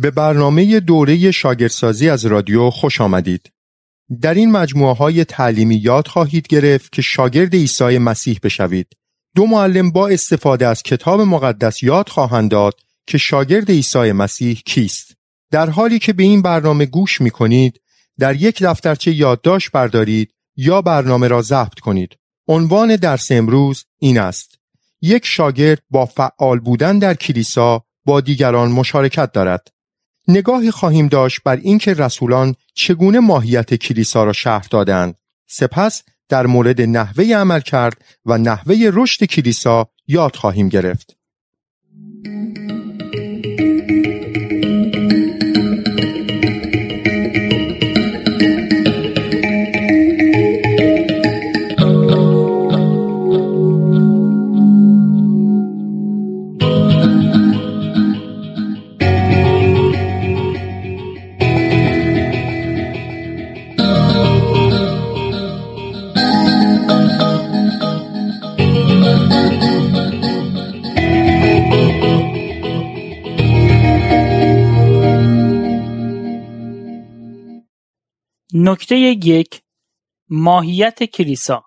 به برنامه دوره شاگردسازی از رادیو خوش آمدید. در این مجموعه های تعلیمی یاد خواهید گرفت که شاگرد عیسی مسیح بشوید. دو معلم با استفاده از کتاب مقدس یاد خواهند داد که شاگرد عیسی مسیح کیست. در حالی که به این برنامه گوش می کنید، در یک دفترچه یادداشت بردارید یا برنامه را ضبط کنید. عنوان درس امروز این است. یک شاگرد با فعال بودن در کلیسا با دیگران مشارکت دارد. نگاهی خواهیم داشت بر اینکه رسولان چگونه ماهیت کلیسا را شهر دادند سپس در مورد نحوه عمل کرد و نحوه رشد کلیسا یاد خواهیم گرفت نکته یک ماهیت کلیسا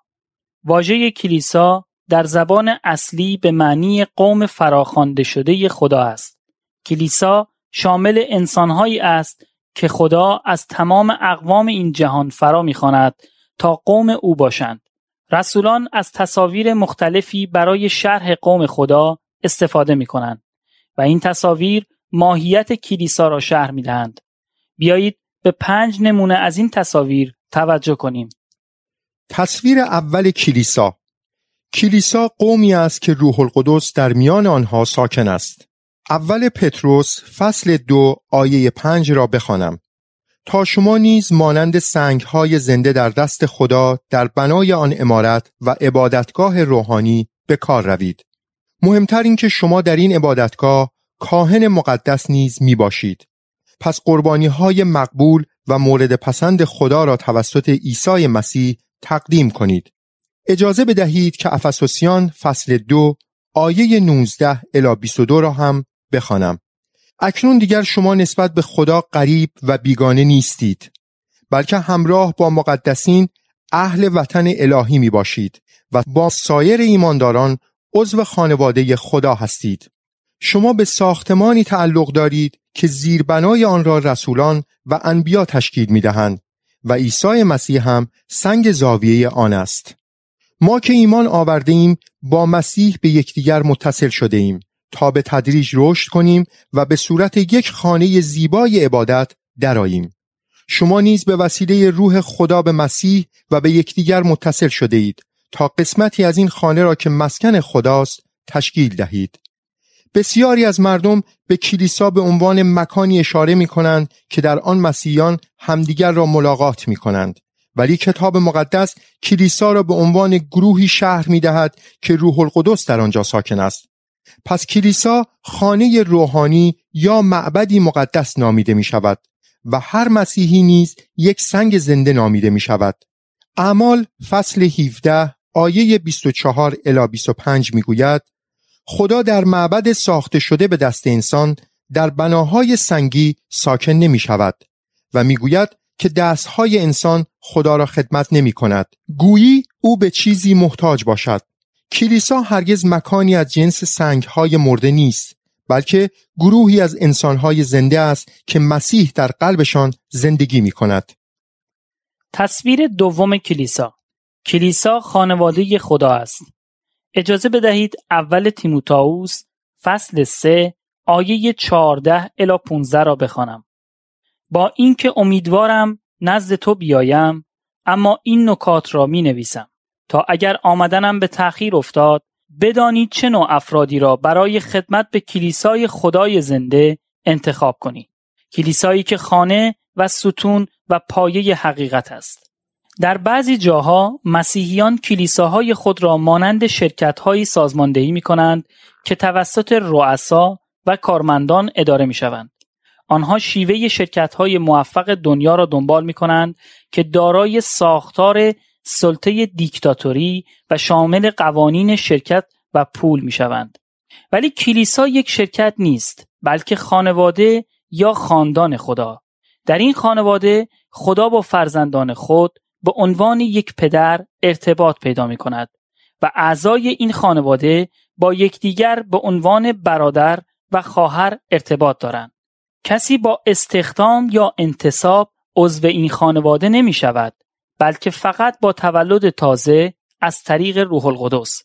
واژه کلیسا در زبان اصلی به معنی قوم فراخوانده شده خدا است کلیسا شامل انسانهایی است که خدا از تمام اقوام این جهان فرا میخواند تا قوم او باشند رسولان از تصاویر مختلفی برای شرح قوم خدا استفاده می کنند و این تصاویر ماهیت کلیسا را شرح می دهند. بیایید به پنج نمونه از این تصاویر توجه کنیم. تصویر اول کلیسا کلیسا قومی است که روح القدس در میان آنها ساکن است. اول پتروس فصل دو آیه پنج را بخوانم. تا شما نیز مانند های زنده در دست خدا در بنای آن امارت و عبادتگاه روحانی به کار روید. مهمتر این که شما در این عبادتگاه کاهن مقدس نیز می باشید پس قربانی های مقبول و مورد پسند خدا را توسط عیسی مسیح تقدیم کنید. اجازه بدهید که افسوسیان فصل دو آیه 19 الی 22 را هم بخوانم. اکنون دیگر شما نسبت به خدا غریب و بیگانه نیستید بلکه همراه با مقدسین اهل وطن الهی می باشید و با سایر ایمانداران عضو خانواده خدا هستید. شما به ساختمانی تعلق دارید که زیربنای آن را رسولان و انبیا تشکیل می دهند و عیسی مسیح هم سنگ زاویه آن است. ما که ایمان آورده ایم با مسیح به یکدیگر متصل شده ایم تا به تدریج رشد کنیم و به صورت یک خانه زیبای عبادت دراییم. شما نیز به وسیله روح خدا به مسیح و به یکدیگر متصل شده اید تا قسمتی از این خانه را که مسکن خداست تشکیل دهید. بسیاری از مردم به کلیسا به عنوان مکانی اشاره می کنند که در آن مسیحیان همدیگر را ملاقات می کنند. ولی کتاب مقدس کلیسا را به عنوان گروهی شهر می دهد که روح القدس در آنجا ساکن است. پس کلیسا خانه روحانی یا معبدی مقدس نامیده می شود و هر مسیحی نیز یک سنگ زنده نامیده می شود. اعمال فصل 17 آیه 24 الی 25 می گوید خدا در معبد ساخته شده به دست انسان در بناهای سنگی ساکن نمی شود و می گوید که دستهای انسان خدا را خدمت نمی کند. گویی او به چیزی محتاج باشد. کلیسا هرگز مکانی از جنس سنگهای مرده نیست بلکه گروهی از انسانهای زنده است که مسیح در قلبشان زندگی می کند. تصویر دوم کلیسا کلیسا خانواده خدا است. اجازه بدهید اول تیموتائوس فصل 3 آیه 14 الی 15 را بخوانم. با اینکه امیدوارم نزد تو بیایم اما این نکات را می نویسم تا اگر آمدنم به تأخیر افتاد بدانید چه نوع افرادی را برای خدمت به کلیسای خدای زنده انتخاب کنید. کلیسایی که خانه و ستون و پایه حقیقت است. در بعضی جاها مسیحیان کلیساهای خود را مانند شرکتهایی سازماندهی می کنند که توسط رؤسا و کارمندان اداره می شوند. آنها شیوه شرکتهای موفق دنیا را دنبال می کنند که دارای ساختار سلطه دیکتاتوری و شامل قوانین شرکت و پول می شوند. ولی کلیسا یک شرکت نیست بلکه خانواده یا خاندان خدا. در این خانواده خدا با فرزندان خود به عنوان یک پدر ارتباط پیدا می کند و اعضای این خانواده با یکدیگر به عنوان برادر و خواهر ارتباط دارند. کسی با استخدام یا انتصاب عضو این خانواده نمی شود بلکه فقط با تولد تازه از طریق روح القدس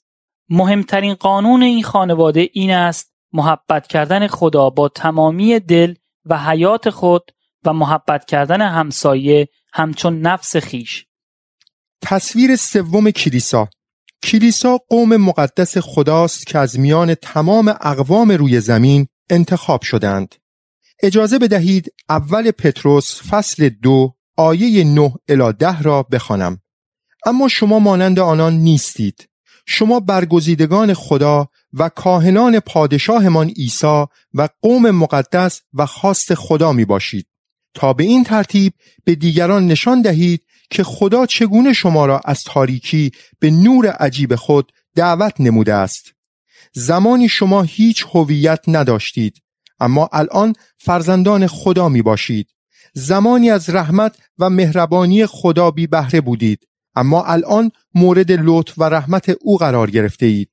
مهمترین قانون این خانواده این است محبت کردن خدا با تمامی دل و حیات خود و محبت کردن همسایه همچون نفس خیش تصویر سوم کلیسا کلیسا قوم مقدس خداست که از میان تمام اقوام روی زمین انتخاب شدند اجازه بدهید اول پتروس فصل دو آیه نه الا ده را بخوانم اما شما مانند آنان نیستید شما برگزیدگان خدا و کاهنان پادشاهمان عیسی و قوم مقدس و خاص خدا می باشید تا به این ترتیب به دیگران نشان دهید که خدا چگونه شما را از تاریکی به نور عجیب خود دعوت نموده است زمانی شما هیچ هویت نداشتید اما الان فرزندان خدا می باشید زمانی از رحمت و مهربانی خدا بی بهره بودید اما الان مورد لطف و رحمت او قرار گرفته اید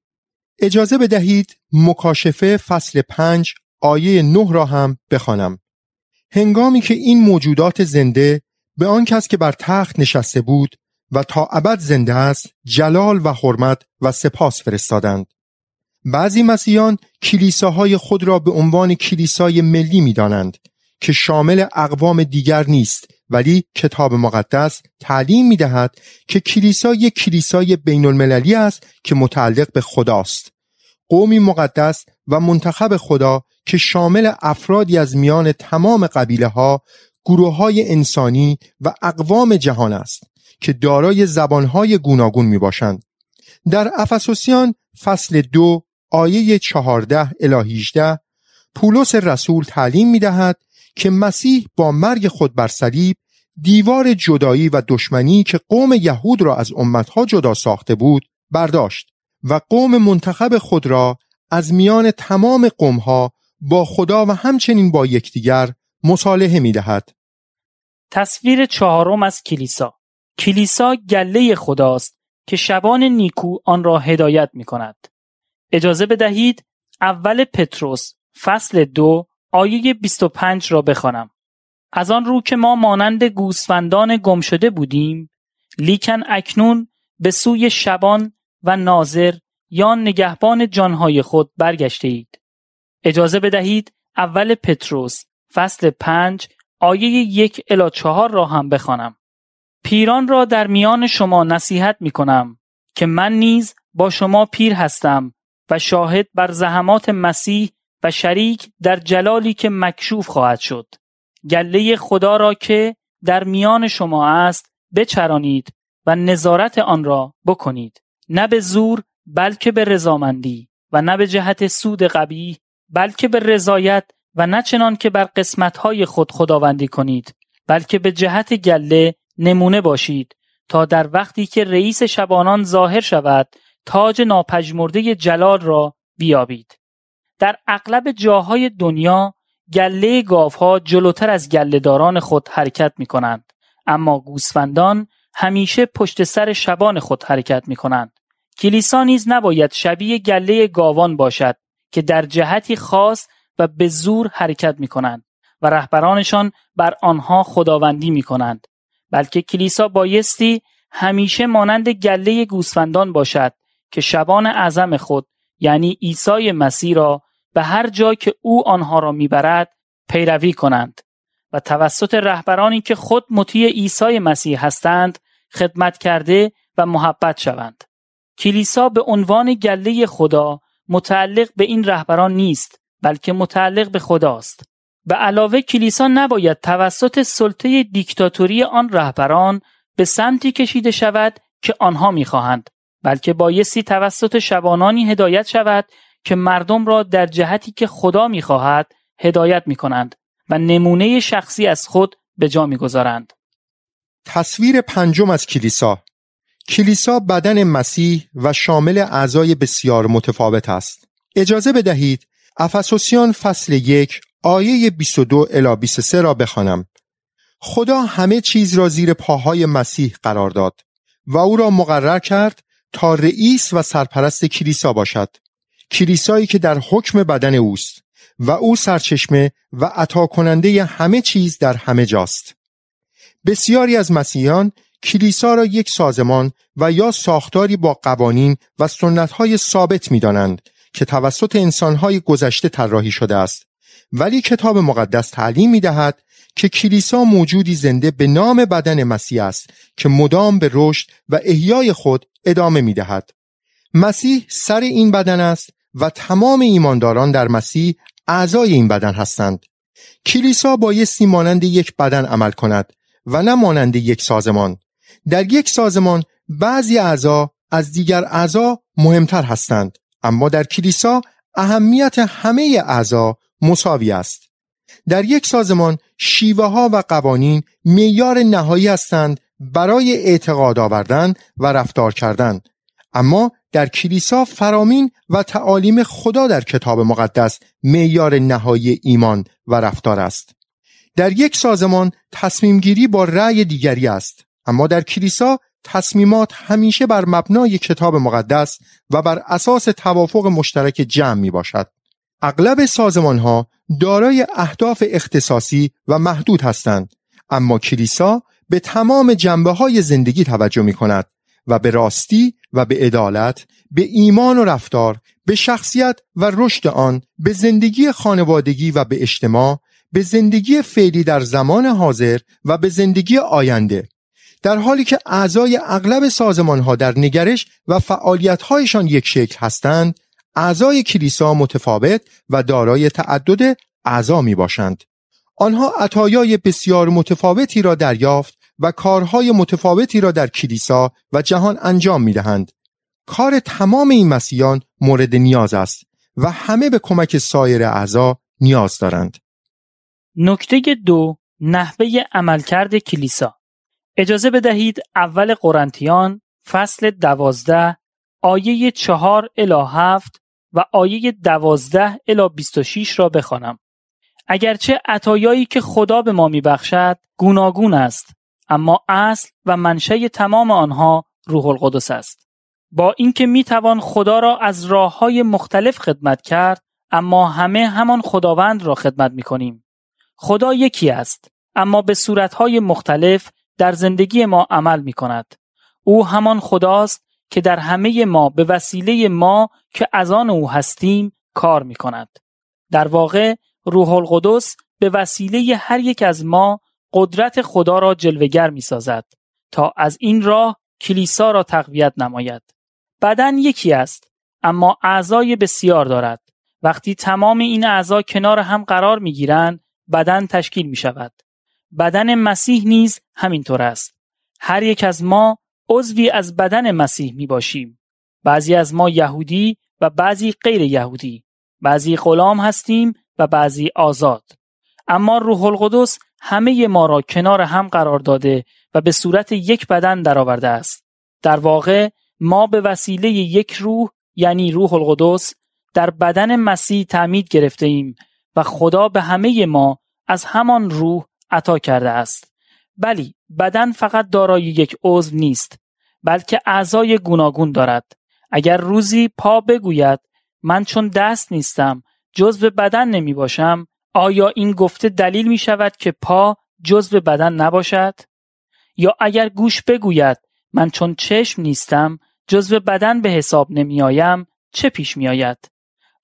اجازه بدهید مکاشفه فصل پنج آیه نه را هم بخوانم هنگامی که این موجودات زنده به آن کس که بر تخت نشسته بود و تا ابد زنده است جلال و حرمت و سپاس فرستادند بعضی مسیحیان کلیساهای خود را به عنوان کلیسای ملی می دانند که شامل اقوام دیگر نیست ولی کتاب مقدس تعلیم می دهد که کلیسا یک کلیسای بین المللی است که متعلق به خداست قومی مقدس و منتخب خدا که شامل افرادی از میان تمام قبیله ها گروه های انسانی و اقوام جهان است که دارای زبان های گوناگون می باشند. در افسوسیان فصل دو آیه چهارده الی پولس رسول تعلیم می دهد که مسیح با مرگ خود بر صلیب دیوار جدایی و دشمنی که قوم یهود را از امتها جدا ساخته بود برداشت و قوم منتخب خود را از میان تمام قومها با خدا و همچنین با یکدیگر مصالحه می دهد. تصویر چهارم از کلیسا کلیسا گله خداست که شبان نیکو آن را هدایت می کند. اجازه بدهید اول پتروس فصل دو آیه 25 را بخوانم. از آن رو که ما مانند گوسفندان گم شده بودیم لیکن اکنون به سوی شبان و ناظر یا نگهبان جانهای خود برگشته اید. اجازه بدهید اول پتروس فصل 5 آیه یک الا چهار را هم بخوانم پیران را در میان شما نصیحت می کنم که من نیز با شما پیر هستم و شاهد بر زحمات مسیح و شریک در جلالی که مکشوف خواهد شد گله خدا را که در میان شما است بچرانید و نظارت آن را بکنید نه به زور بلکه به رضامندی و نه به جهت سود قبیه بلکه به رضایت و نه چنان که بر قسمتهای خود خداوندی کنید بلکه به جهت گله نمونه باشید تا در وقتی که رئیس شبانان ظاهر شود تاج ناپژمرده جلال را بیابید در اغلب جاهای دنیا گله گاوها جلوتر از گلهداران خود حرکت می کنند اما گوسفندان همیشه پشت سر شبان خود حرکت می کنند کلیسا نیز نباید شبیه گله گاوان باشد که در جهتی خاص و به زور حرکت می کنند و رهبرانشان بر آنها خداوندی می کنند. بلکه کلیسا بایستی همیشه مانند گله گوسفندان باشد که شبان اعظم خود یعنی عیسی مسیح را به هر جای که او آنها را میبرد پیروی کنند و توسط رهبرانی که خود مطیع عیسی مسیح هستند خدمت کرده و محبت شوند. کلیسا به عنوان گله خدا متعلق به این رهبران نیست بلکه متعلق به خداست به علاوه کلیسا نباید توسط سلطه دیکتاتوری آن رهبران به سمتی کشیده شود که آنها میخواهند بلکه بایستی توسط شبانانی هدایت شود که مردم را در جهتی که خدا میخواهد هدایت میکنند و نمونه شخصی از خود به جا میگذارند تصویر پنجم از کلیسا کلیسا بدن مسیح و شامل اعضای بسیار متفاوت است اجازه بدهید افسوسیان فصل یک آیه 22 الی 23 را بخوانم خدا همه چیز را زیر پاهای مسیح قرار داد و او را مقرر کرد تا رئیس و سرپرست کلیسا باشد کلیسایی که در حکم بدن اوست و او سرچشمه و عطا کننده همه چیز در همه جاست بسیاری از مسیحیان کلیسا را یک سازمان و یا ساختاری با قوانین و سنتهای ثابت می دانند که توسط انسانهای گذشته طراحی شده است ولی کتاب مقدس تعلیم می دهد که کلیسا موجودی زنده به نام بدن مسیح است که مدام به رشد و احیای خود ادامه می دهد. مسیح سر این بدن است و تمام ایمانداران در مسیح اعضای این بدن هستند. کلیسا بایستی مانند یک بدن عمل کند و نه مانند یک سازمان. در یک سازمان بعضی اعضا از دیگر اعضا مهمتر هستند. اما در کلیسا اهمیت همه اعضا مساوی است در یک سازمان شیوه ها و قوانین میار نهایی هستند برای اعتقاد آوردن و رفتار کردن اما در کلیسا فرامین و تعالیم خدا در کتاب مقدس میار نهایی ایمان و رفتار است در یک سازمان تصمیم گیری با رأی دیگری است اما در کلیسا تصمیمات همیشه بر مبنای کتاب مقدس و بر اساس توافق مشترک جمع می باشد. اغلب سازمان ها دارای اهداف اختصاصی و محدود هستند اما کلیسا به تمام جنبه های زندگی توجه می کند و به راستی و به عدالت به ایمان و رفتار به شخصیت و رشد آن به زندگی خانوادگی و به اجتماع به زندگی فعلی در زمان حاضر و به زندگی آینده در حالی که اعضای اغلب ها در نگرش و هایشان یک شکل هستند اعضای کلیسا متفاوت و دارای تعدد اعضا می باشند. آنها عطایای بسیار متفاوتی را دریافت و کارهای متفاوتی را در کلیسا و جهان انجام می دهند. کار تمام این مسیحیان مورد نیاز است و همه به کمک سایر اعضا نیاز دارند. نکته دو نحوه عملکرد کلیسا اجازه بدهید اول قرنتیان فصل دوازده آیه چهار الا هفت و آیه دوازده الا 26 را بخوانم. اگرچه عطایایی که خدا به ما میبخشد گوناگون است اما اصل و منشه تمام آنها روح القدس است. با اینکه توان خدا را از راه های مختلف خدمت کرد اما همه همان خداوند را خدمت می کنیم. خدا یکی است اما به های مختلف در زندگی ما عمل می کند. او همان خداست که در همه ما به وسیله ما که از آن او هستیم کار می کند. در واقع روح القدس به وسیله هر یک از ما قدرت خدا را جلوگر می سازد تا از این راه کلیسا را تقویت نماید. بدن یکی است اما اعضای بسیار دارد. وقتی تمام این اعضا کنار هم قرار می گیرند بدن تشکیل می شود. بدن مسیح نیز همینطور است هر یک از ما عضوی از بدن مسیح می باشیم بعضی از ما یهودی و بعضی غیر یهودی بعضی غلام هستیم و بعضی آزاد اما روح القدس همه ما را کنار هم قرار داده و به صورت یک بدن درآورده است در واقع ما به وسیله یک روح یعنی روح القدس در بدن مسیح تعمید گرفته ایم و خدا به همه ما از همان روح عطا کرده است بلی بدن فقط دارای یک عضو نیست بلکه اعضای گوناگون دارد اگر روزی پا بگوید من چون دست نیستم جزو بدن نمی باشم آیا این گفته دلیل می شود که پا جزو بدن نباشد یا اگر گوش بگوید من چون چشم نیستم جزو بدن به حساب نمی آیم چه پیش می آید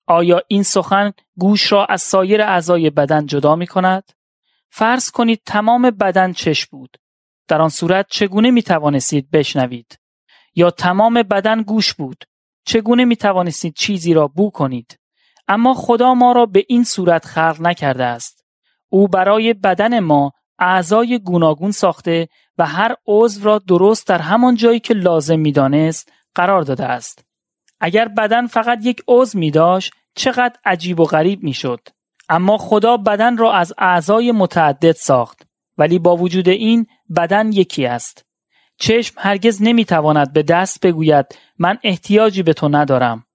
آیا این سخن گوش را از سایر اعضای بدن جدا می کند فرض کنید تمام بدن چشم بود در آن صورت چگونه می توانستید بشنوید یا تمام بدن گوش بود چگونه می توانستید چیزی را بو کنید اما خدا ما را به این صورت خلق نکرده است او برای بدن ما اعضای گوناگون ساخته و هر عضو را درست در همان جایی که لازم می دانست قرار داده است اگر بدن فقط یک عضو می داشت چقدر عجیب و غریب می شد اما خدا بدن را از اعضای متعدد ساخت ولی با وجود این بدن یکی است چشم هرگز نمیتواند به دست بگوید من احتیاجی به تو ندارم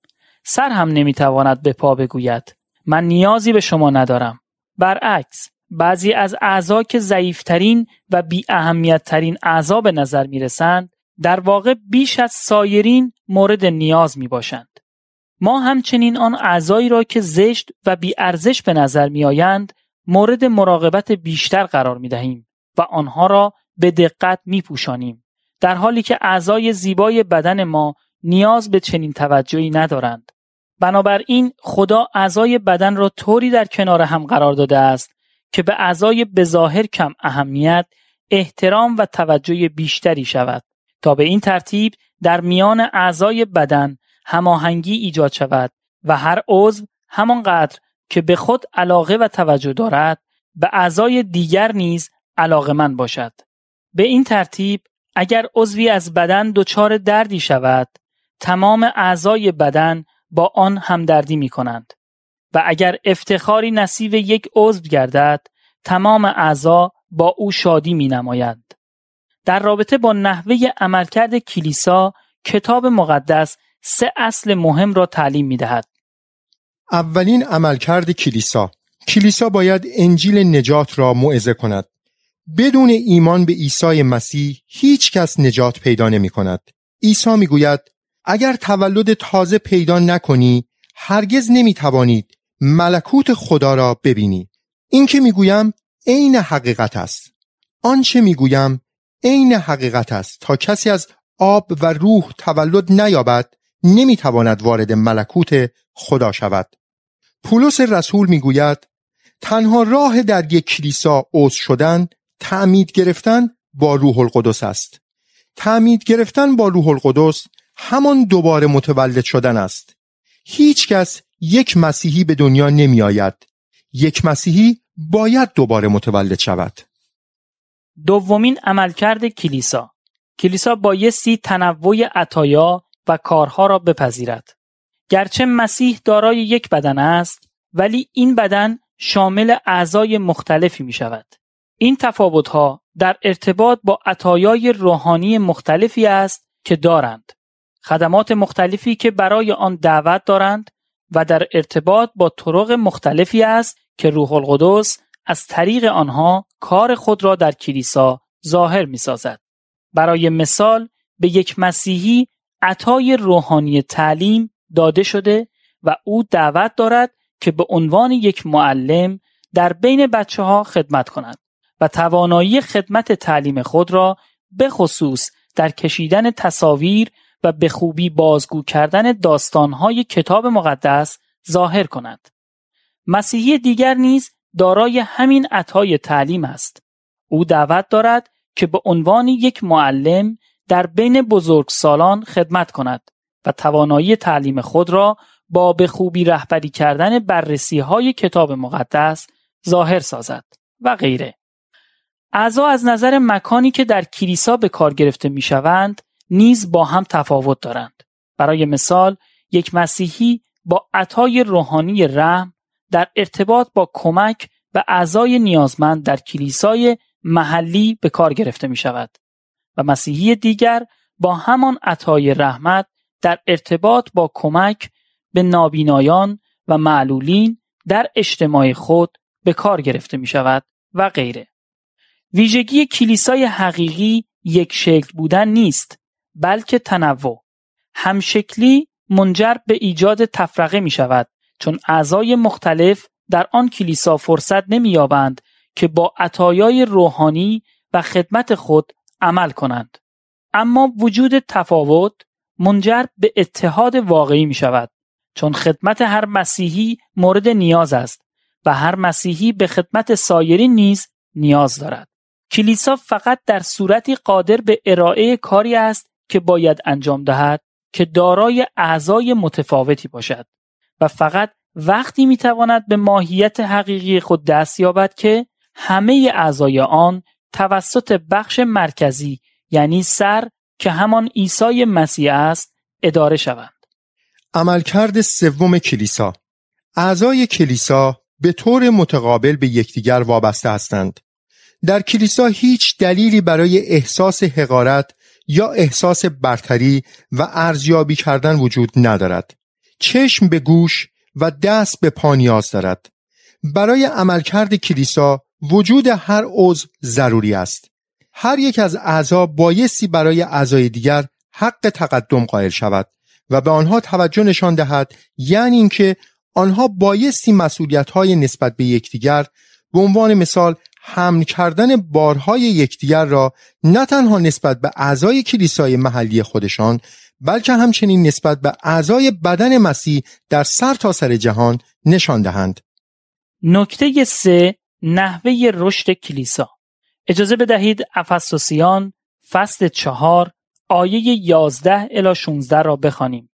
سر هم نمیتواند به پا بگوید من نیازی به شما ندارم برعکس بعضی از اعضا که ضعیفترین و بی اهمیت ترین اعضا به نظر می رسند در واقع بیش از سایرین مورد نیاز می باشند ما همچنین آن اعضایی را که زشت و بیارزش به نظر میآیند مورد مراقبت بیشتر قرار می دهیم و آنها را به دقت می پوشانیم در حالی که اعضای زیبای بدن ما نیاز به چنین توجهی ندارند بنابراین خدا اعضای بدن را طوری در کنار هم قرار داده است که به اعضای بظاهر کم اهمیت احترام و توجه بیشتری شود تا به این ترتیب در میان اعضای بدن هماهنگی ایجاد شود و هر عضو همانقدر که به خود علاقه و توجه دارد به اعضای دیگر نیز علاقه من باشد به این ترتیب اگر عضوی از بدن دچار دردی شود تمام اعضای بدن با آن همدردی می کنند و اگر افتخاری نصیب یک عضو گردد تمام اعضا با او شادی می نمایند. در رابطه با نحوه عملکرد کلیسا کتاب مقدس سه اصل مهم را تعلیم می دهد. اولین عملکرد کلیسا کلیسا باید انجیل نجات را موعظه کند بدون ایمان به عیسی مسیح هیچ کس نجات پیدا نمی کند عیسی می گوید اگر تولد تازه پیدا نکنی هرگز نمی توانید ملکوت خدا را ببینی این که می گویم عین حقیقت است آنچه می گویم عین حقیقت است تا کسی از آب و روح تولد نیابد نمیتواند وارد ملکوت خدا شود پولس رسول میگوید تنها راه در یک کلیسا عوض شدن تعمید گرفتن با روح القدس است تعمید گرفتن با روح القدس همان دوباره متولد شدن است هیچ کس یک مسیحی به دنیا نمی آید. یک مسیحی باید دوباره متولد شود دومین عملکرد کلیسا کلیسا سی تنوع عطایا و کارها را بپذیرد گرچه مسیح دارای یک بدن است ولی این بدن شامل اعضای مختلفی می شود این تفاوتها در ارتباط با عطایای روحانی مختلفی است که دارند خدمات مختلفی که برای آن دعوت دارند و در ارتباط با طرق مختلفی است که روح القدس از طریق آنها کار خود را در کلیسا ظاهر می سازد. برای مثال به یک مسیحی عطای روحانی تعلیم داده شده و او دعوت دارد که به عنوان یک معلم در بین بچه ها خدمت کند و توانایی خدمت تعلیم خود را به خصوص در کشیدن تصاویر و به خوبی بازگو کردن داستانهای کتاب مقدس ظاهر کند. مسیحی دیگر نیز دارای همین عطای تعلیم است. او دعوت دارد که به عنوان یک معلم در بین بزرگ سالان خدمت کند و توانایی تعلیم خود را با به خوبی رهبری کردن بررسی های کتاب مقدس ظاهر سازد و غیره. اعضا از نظر مکانی که در کلیسا به کار گرفته می شوند نیز با هم تفاوت دارند. برای مثال یک مسیحی با عطای روحانی رحم در ارتباط با کمک و اعضای نیازمند در کلیسای محلی به کار گرفته می شود و مسیحی دیگر با همان عطای رحمت در ارتباط با کمک به نابینایان و معلولین در اجتماع خود به کار گرفته می شود و غیره. ویژگی کلیسای حقیقی یک شکل بودن نیست بلکه تنوع. همشکلی منجر به ایجاد تفرقه می شود چون اعضای مختلف در آن کلیسا فرصت نمییابند که با عطایای روحانی و خدمت خود عمل کنند اما وجود تفاوت منجر به اتحاد واقعی می شود چون خدمت هر مسیحی مورد نیاز است و هر مسیحی به خدمت سایری نیز نیاز دارد کلیسا فقط در صورتی قادر به ارائه کاری است که باید انجام دهد که دارای اعضای متفاوتی باشد و فقط وقتی میتواند به ماهیت حقیقی خود دست یابد که همه اعضای آن توسط بخش مرکزی یعنی سر که همان عیسی مسیح است اداره شوند. عملکرد سوم کلیسا اعضای کلیسا به طور متقابل به یکدیگر وابسته هستند. در کلیسا هیچ دلیلی برای احساس حقارت یا احساس برتری و ارزیابی کردن وجود ندارد. چشم به گوش و دست به پا نیاز دارد. برای عملکرد کلیسا وجود هر عضو ضروری است هر یک از اعضا بایستی برای اعضای دیگر حق تقدم قائل شود و به آنها توجه نشان دهد یعنی اینکه آنها بایستی مسئولیت های نسبت به یکدیگر به عنوان مثال حمل کردن بارهای یکدیگر را نه تنها نسبت به اعضای کلیسای محلی خودشان بلکه همچنین نسبت به اعضای بدن مسیح در سرتاسر سر جهان نشان دهند. نکته سه نحوه رشد کلیسا اجازه بدهید افسوسیان فصل چهار آیه 11 الی 16 را بخوانیم.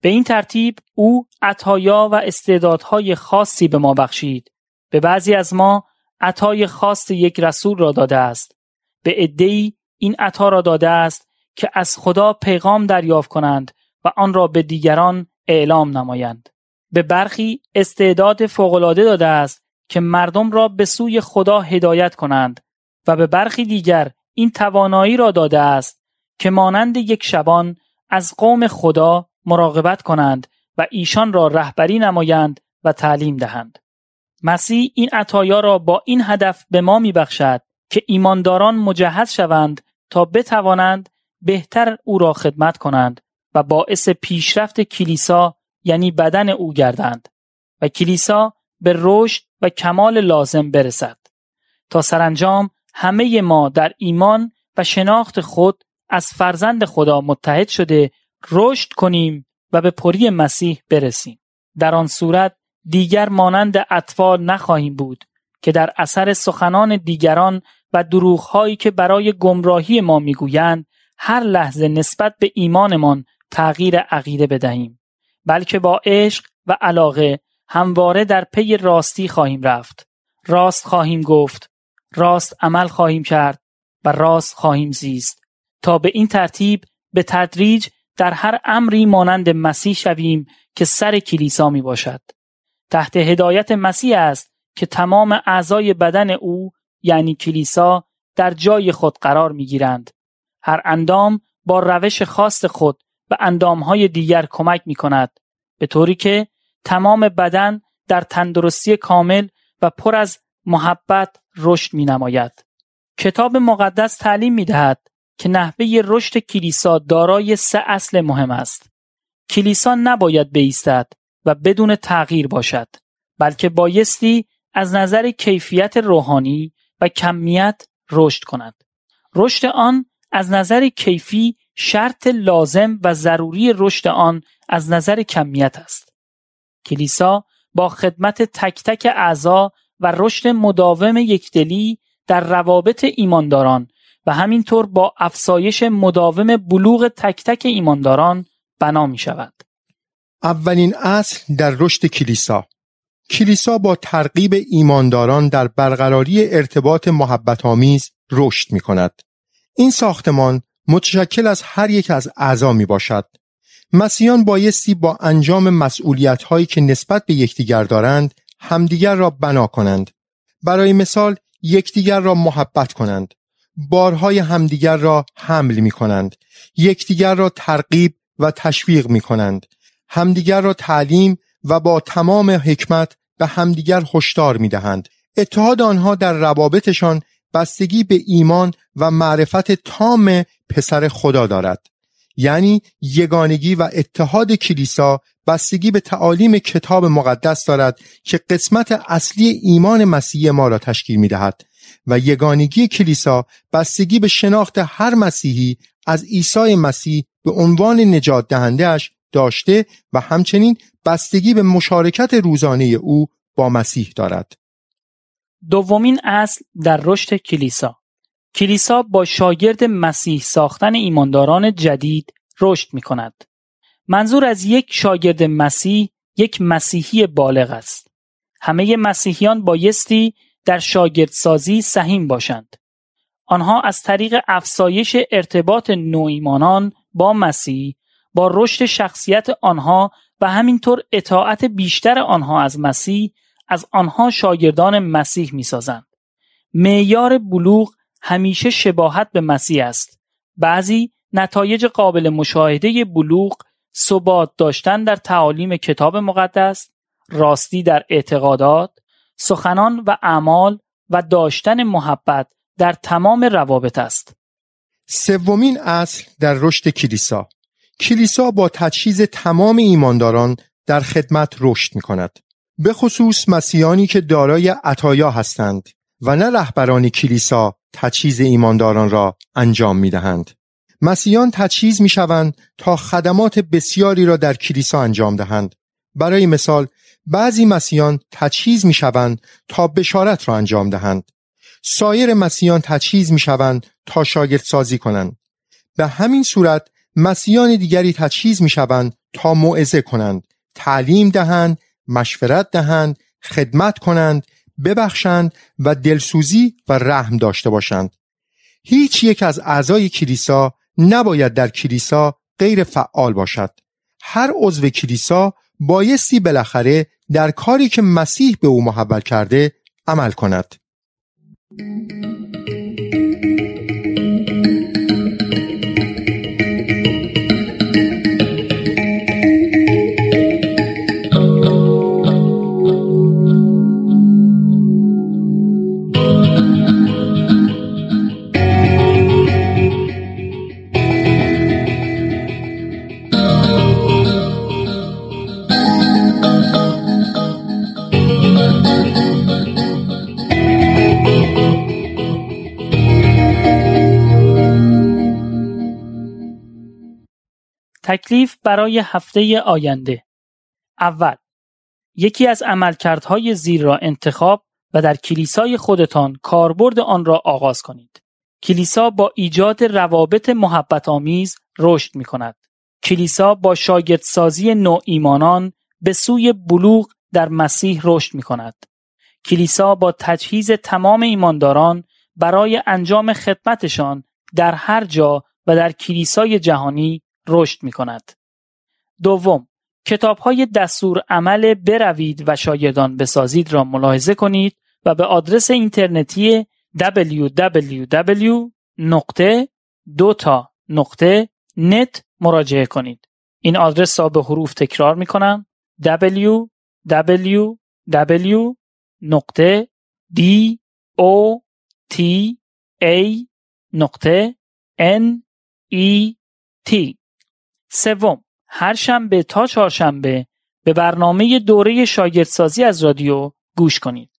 به این ترتیب او عطایا و استعدادهای خاصی به ما بخشید. به بعضی از ما عطای خاص یک رسول را داده است. به عدهای این عطا را داده است که از خدا پیغام دریافت کنند و آن را به دیگران اعلام نمایند. به برخی استعداد فوقالعاده داده است که مردم را به سوی خدا هدایت کنند و به برخی دیگر این توانایی را داده است که مانند یک شبان از قوم خدا مراقبت کنند و ایشان را رهبری نمایند و تعلیم دهند. مسیح این عطایا را با این هدف به ما میبخشد که ایمانداران مجهز شوند تا بتوانند بهتر او را خدمت کنند و باعث پیشرفت کلیسا یعنی بدن او گردند و کلیسا به رشد و کمال لازم برسد تا سرانجام همه ما در ایمان و شناخت خود از فرزند خدا متحد شده رشد کنیم و به پری مسیح برسیم در آن صورت دیگر مانند اطفال نخواهیم بود که در اثر سخنان دیگران و دروغهایی که برای گمراهی ما میگویند هر لحظه نسبت به ایمانمان تغییر عقیده بدهیم بلکه با عشق و علاقه همواره در پی راستی خواهیم رفت راست خواهیم گفت راست عمل خواهیم کرد و راست خواهیم زیست تا به این ترتیب به تدریج در هر امری مانند مسیح شویم که سر کلیسا می باشد تحت هدایت مسیح است که تمام اعضای بدن او یعنی کلیسا در جای خود قرار می گیرند. هر اندام با روش خاص خود به اندامهای دیگر کمک می کند به طوری که تمام بدن در تندرستی کامل و پر از محبت رشد می نماید. کتاب مقدس تعلیم می دهد که نحوه رشد کلیسا دارای سه اصل مهم است. کلیسا نباید بیستد و بدون تغییر باشد بلکه بایستی از نظر کیفیت روحانی و کمیت رشد کند. رشد آن از نظر کیفی شرط لازم و ضروری رشد آن از نظر کمیت است. کلیسا با خدمت تک تک اعضا و رشد مداوم یکدلی در روابط ایمانداران و همینطور با افسایش مداوم بلوغ تک تک ایمانداران بنا می شود. اولین اصل در رشد کلیسا کلیسا با ترغیب ایمانداران در برقراری ارتباط محبتآمیز رشد می کند. این ساختمان متشکل از هر یک از اعضا می باشد مسیحیان بایستی با انجام مسئولیت هایی که نسبت به یکدیگر دارند همدیگر را بنا کنند برای مثال یکدیگر را محبت کنند بارهای همدیگر را حمل می کنند یکدیگر را ترغیب و تشویق می کنند همدیگر را تعلیم و با تمام حکمت به همدیگر هشدار می دهند اتحاد آنها در روابطشان بستگی به ایمان و معرفت تام پسر خدا دارد یعنی یگانگی و اتحاد کلیسا بستگی به تعالیم کتاب مقدس دارد که قسمت اصلی ایمان مسیحی ما را تشکیل می دهد و یگانگی کلیسا بستگی به شناخت هر مسیحی از عیسی مسیح به عنوان نجات دهندهش داشته و همچنین بستگی به مشارکت روزانه او با مسیح دارد. دومین اصل در رشد کلیسا کلیسا با شاگرد مسیح ساختن ایمانداران جدید رشد می کند. منظور از یک شاگرد مسیح یک مسیحی بالغ است. همه مسیحیان بایستی در شاگردسازی سهیم باشند. آنها از طریق افسایش ارتباط نویمانان با مسیح با رشد شخصیت آنها و همینطور اطاعت بیشتر آنها از مسیح از آنها شاگردان مسیح می سازند. میار بلوغ همیشه شباهت به مسیح است بعضی نتایج قابل مشاهده بلوغ ثبات داشتن در تعالیم کتاب مقدس راستی در اعتقادات سخنان و اعمال و داشتن محبت در تمام روابط است سومین اصل در رشد کلیسا کلیسا با تجهیز تمام ایمانداران در خدمت رشد می کند به خصوص مسیحانی که دارای عطایا هستند و نه رهبران کلیسا تجهیز ایمانداران را انجام می دهند. مسیحیان تجهیز می شوند تا خدمات بسیاری را در کلیسا انجام دهند. برای مثال بعضی مسیحیان تجهیز می شوند تا بشارت را انجام دهند. سایر مسیحیان تجهیز می شوند تا شاگرد سازی کنند. به همین صورت مسیحیان دیگری تجهیز می شوند تا موعظه کنند، تعلیم دهند، مشورت دهند، خدمت کنند، ببخشند و دلسوزی و رحم داشته باشند هیچ یک از اعضای کلیسا نباید در کلیسا غیر فعال باشد هر عضو کلیسا بایستی بالاخره در کاری که مسیح به او محول کرده عمل کند تکلیف برای هفته آینده اول یکی از عملکردهای زیر را انتخاب و در کلیسای خودتان کاربرد آن را آغاز کنید. کلیسا با ایجاد روابط محبت آمیز رشد می کند. کلیسا با شاگردسازی نو ایمانان به سوی بلوغ در مسیح رشد می کند. کلیسا با تجهیز تمام ایمانداران برای انجام خدمتشان در هر جا و در کلیسای جهانی رشد می کند. دوم، کتاب های دستور عمل بروید و شایدان بسازید را ملاحظه کنید و به آدرس اینترنتی www نقطه نت مراجعه کنید. این آدرس را به حروف تکرار می کنم www نقطه d o n e سوم هر شنبه تا چهارشنبه به برنامه دوره شاگردسازی از رادیو گوش کنید.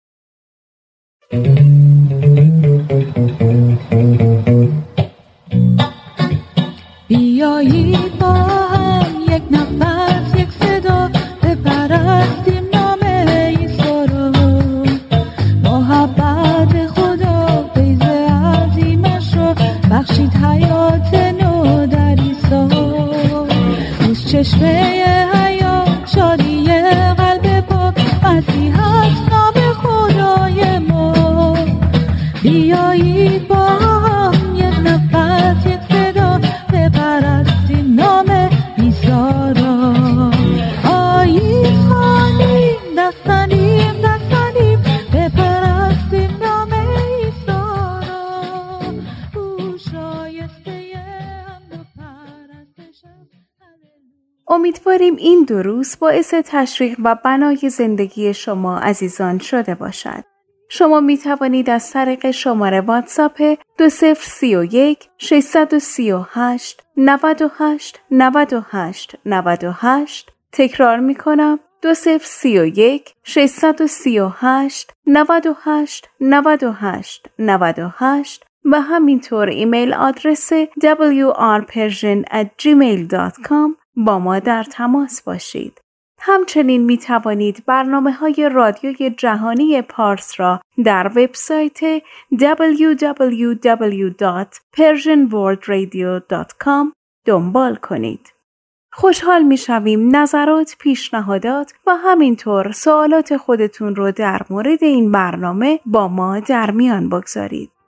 چشمه حیا شادی قلب پاک نام خدای ما بیایید با امیدواریم این دو روز باعث تشریح و بنای زندگی شما عزیزان شده باشد. شما می توانید از طریق شماره واتساپ 2031 638 98 98 98 تکرار می کنم 2031 638 98 98 98 و همینطور ایمیل آدرس gmail.com. با ما در تماس باشید. همچنین می توانید برنامه های رادیوی جهانی پارس را در وبسایت www.persianworldradio.com دنبال کنید. خوشحال می شویم نظرات، پیشنهادات و همینطور سوالات خودتون رو در مورد این برنامه با ما در میان بگذارید.